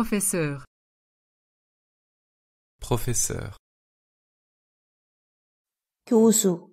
Professeur Professeur Kyosu